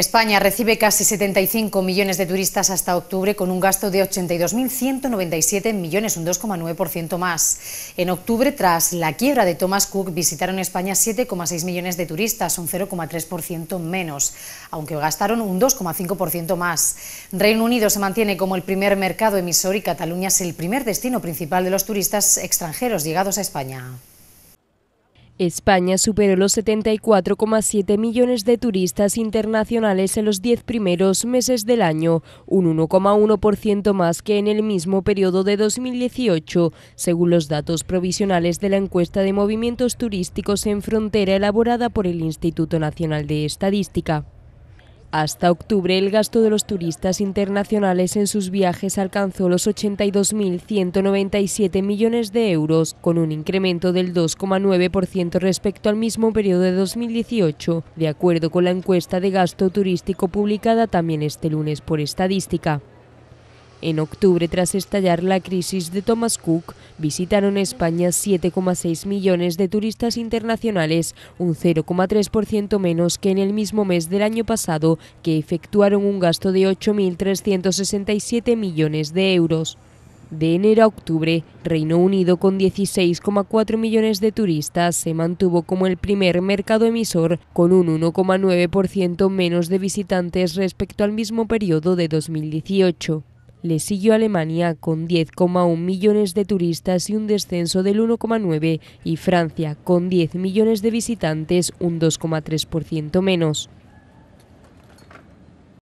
España recibe casi 75 millones de turistas hasta octubre con un gasto de 82.197 millones, un 2,9% más. En octubre, tras la quiebra de Thomas Cook, visitaron España 7,6 millones de turistas, un 0,3% menos, aunque gastaron un 2,5% más. Reino Unido se mantiene como el primer mercado emisor y Cataluña es el primer destino principal de los turistas extranjeros llegados a España. España superó los 74,7 millones de turistas internacionales en los 10 primeros meses del año, un 1,1% más que en el mismo periodo de 2018, según los datos provisionales de la encuesta de movimientos turísticos en frontera elaborada por el Instituto Nacional de Estadística. Hasta octubre, el gasto de los turistas internacionales en sus viajes alcanzó los 82.197 millones de euros, con un incremento del 2,9% respecto al mismo periodo de 2018, de acuerdo con la encuesta de gasto turístico publicada también este lunes por estadística. En octubre, tras estallar la crisis de Thomas Cook, visitaron España 7,6 millones de turistas internacionales, un 0,3% menos que en el mismo mes del año pasado, que efectuaron un gasto de 8.367 millones de euros. De enero a octubre, Reino Unido, con 16,4 millones de turistas, se mantuvo como el primer mercado emisor, con un 1,9% menos de visitantes respecto al mismo periodo de 2018. Le siguió Alemania con 10,1 millones de turistas y un descenso del 1,9 y Francia con 10 millones de visitantes, un 2,3% menos.